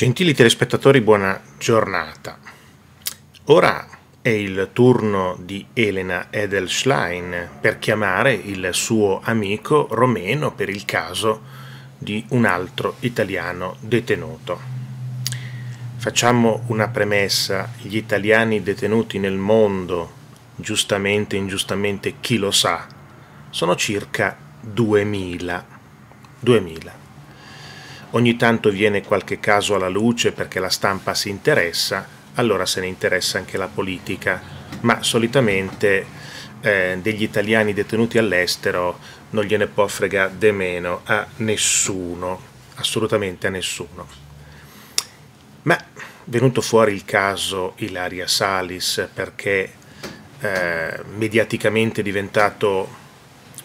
Gentili telespettatori, buona giornata. Ora è il turno di Elena Edelstein per chiamare il suo amico romeno per il caso di un altro italiano detenuto. Facciamo una premessa, gli italiani detenuti nel mondo, giustamente e ingiustamente chi lo sa, sono circa 2000. 2000 ogni tanto viene qualche caso alla luce perché la stampa si interessa, allora se ne interessa anche la politica, ma solitamente eh, degli italiani detenuti all'estero non gliene può frega de meno a nessuno, assolutamente a nessuno. Ma venuto fuori il caso Ilaria Salis perché eh, mediaticamente diventato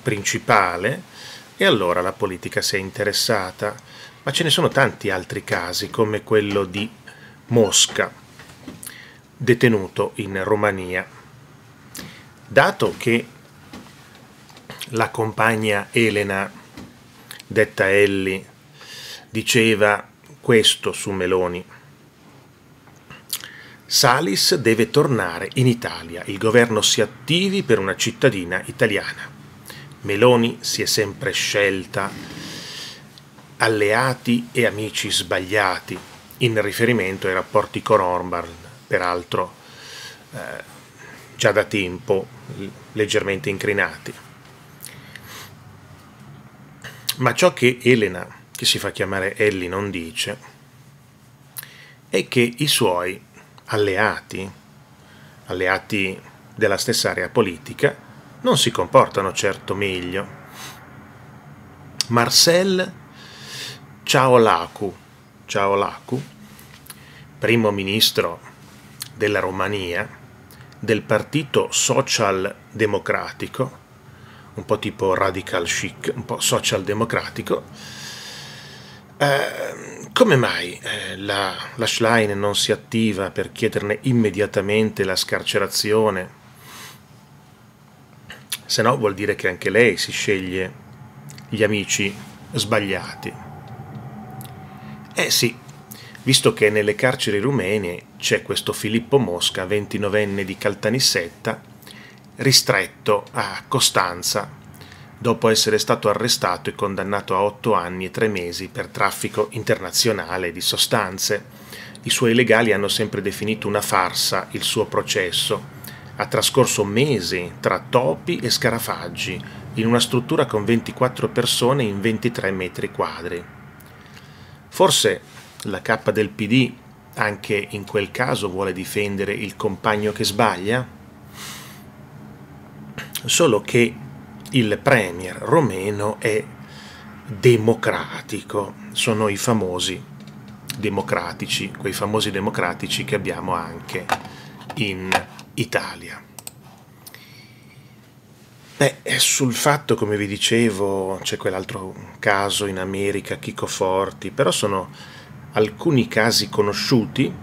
principale e allora la politica si è interessata ma ce ne sono tanti altri casi come quello di Mosca, detenuto in Romania. Dato che la compagna Elena, detta Elli, diceva questo su Meloni, Salis deve tornare in Italia, il governo si attivi per una cittadina italiana. Meloni si è sempre scelta alleati e amici sbagliati, in riferimento ai rapporti con Orban, peraltro eh, già da tempo leggermente incrinati. Ma ciò che Elena, che si fa chiamare Ellie, non dice è che i suoi alleati, alleati della stessa area politica, non si comportano certo meglio. Marcel Ciaolacu, Ciaolacu, primo ministro della Romania, del partito socialdemocratico, un po' tipo radical chic, un po' socialdemocratico. Eh, come mai eh, la, la Schlein non si attiva per chiederne immediatamente la scarcerazione? Se no vuol dire che anche lei si sceglie gli amici sbagliati. Eh sì, visto che nelle carceri rumene c'è questo Filippo Mosca, 29enne di Caltanissetta, ristretto a Costanza, dopo essere stato arrestato e condannato a 8 anni e 3 mesi per traffico internazionale di sostanze. I suoi legali hanno sempre definito una farsa il suo processo. Ha trascorso mesi tra topi e scarafaggi in una struttura con 24 persone in 23 metri quadri. Forse la K del PD anche in quel caso vuole difendere il compagno che sbaglia? Solo che il premier romeno è democratico, sono i famosi democratici, quei famosi democratici che abbiamo anche in Italia. Beh, sul fatto, come vi dicevo, c'è quell'altro caso in America, Chico Forti, però sono alcuni casi conosciuti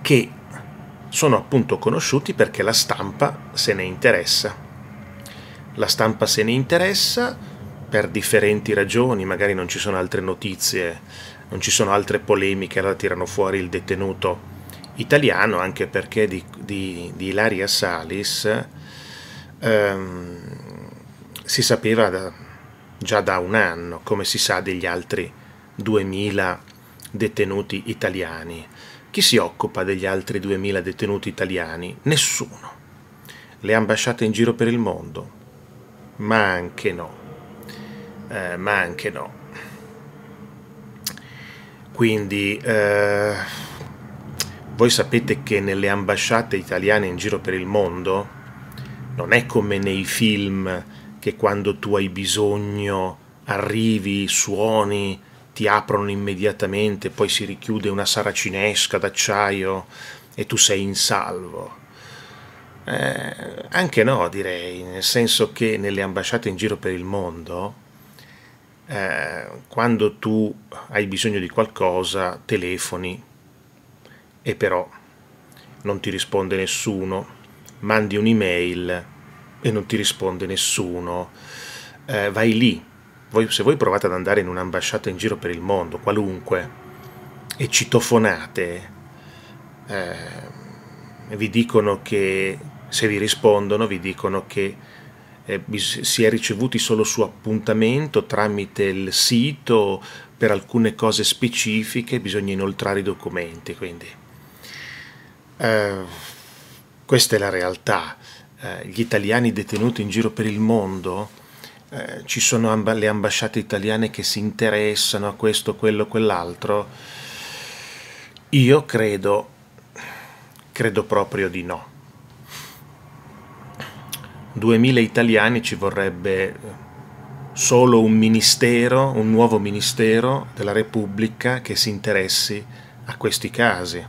che sono appunto conosciuti perché la stampa se ne interessa. La stampa se ne interessa per differenti ragioni, magari non ci sono altre notizie, non ci sono altre polemiche, allora tirano fuori il detenuto italiano, anche perché di, di, di Ilaria Salis ehm, si sapeva da, già da un anno, come si sa degli altri 2000 detenuti italiani. Chi si occupa degli altri 2000 detenuti italiani? Nessuno. Le ambasciate in giro per il mondo? Ma anche no. Eh, ma anche no. Quindi eh, voi sapete che nelle ambasciate italiane in giro per il mondo non è come nei film che quando tu hai bisogno arrivi, suoni, ti aprono immediatamente, poi si richiude una saracinesca d'acciaio e tu sei in salvo. Eh, anche no, direi, nel senso che nelle ambasciate in giro per il mondo, eh, quando tu hai bisogno di qualcosa, telefoni e però non ti risponde nessuno mandi un'email e non ti risponde nessuno, eh, vai lì. Voi, se voi provate ad andare in un'ambasciata in giro per il mondo, qualunque, e citofonate, eh, vi dicono che, se vi rispondono, vi dicono che eh, si è ricevuti solo su appuntamento tramite il sito, per alcune cose specifiche bisogna inoltrare i documenti, quindi... Eh, questa è la realtà. Eh, gli italiani detenuti in giro per il mondo, eh, ci sono amb le ambasciate italiane che si interessano a questo, quello, quell'altro. Io credo, credo proprio di no. 2000 italiani ci vorrebbe solo un ministero, un nuovo ministero della Repubblica che si interessi a questi casi,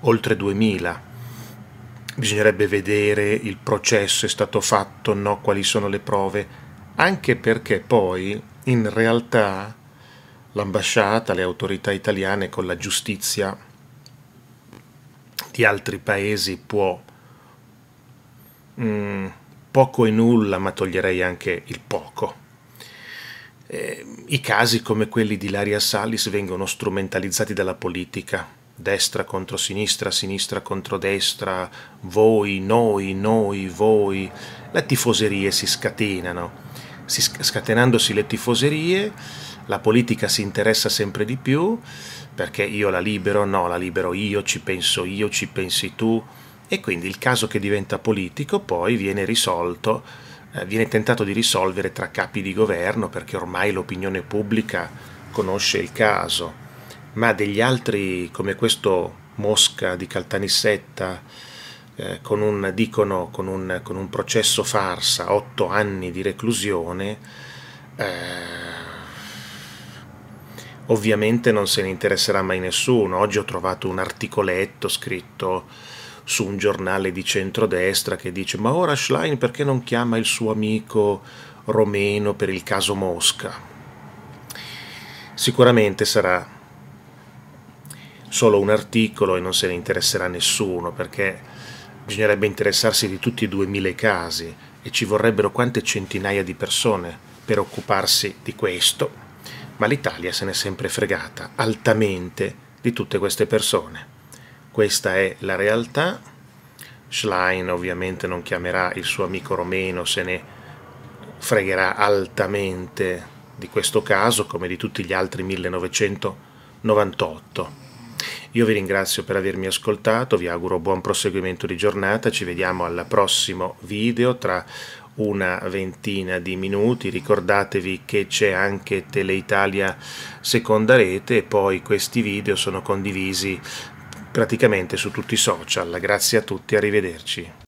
oltre 2000 bisognerebbe vedere il processo è stato fatto, no, quali sono le prove, anche perché poi in realtà l'ambasciata, le autorità italiane con la giustizia di altri paesi può mh, mm, poco e nulla, ma toglierei anche il poco. Eh, I casi come quelli di Laria Salis vengono strumentalizzati dalla politica destra contro sinistra, sinistra contro destra, voi, noi, noi, voi, le tifoserie si scatenano. Si scatenandosi le tifoserie, la politica si interessa sempre di più, perché io la libero, no, la libero io, ci penso io, ci pensi tu, e quindi il caso che diventa politico poi viene risolto, eh, viene tentato di risolvere tra capi di governo, perché ormai l'opinione pubblica conosce il caso ma degli altri come questo Mosca di Caltanissetta eh, con, un, dicono, con, un, con, un, processo farsa, otto anni di reclusione, eh, ovviamente non se ne interesserà mai nessuno. Oggi ho trovato un articoletto scritto su un giornale di centrodestra che dice ma ora Schlein perché non chiama il suo amico romeno per il caso Mosca? Sicuramente sarà solo un articolo e non se ne interesserà nessuno perché bisognerebbe interessarsi di tutti e duemila casi e ci vorrebbero quante centinaia di persone per occuparsi di questo. Ma l'Italia se n'è sempre fregata altamente di tutte queste persone. Questa è la realtà. Schlein ovviamente non chiamerà il suo amico romeno, se ne fregherà altamente di questo caso come di tutti gli altri 1998. Io vi ringrazio per avermi ascoltato, vi auguro buon proseguimento di giornata, ci vediamo al prossimo video tra una ventina di minuti, ricordatevi che c'è anche Teleitalia seconda rete e poi questi video sono condivisi praticamente su tutti i social. Grazie a tutti, arrivederci.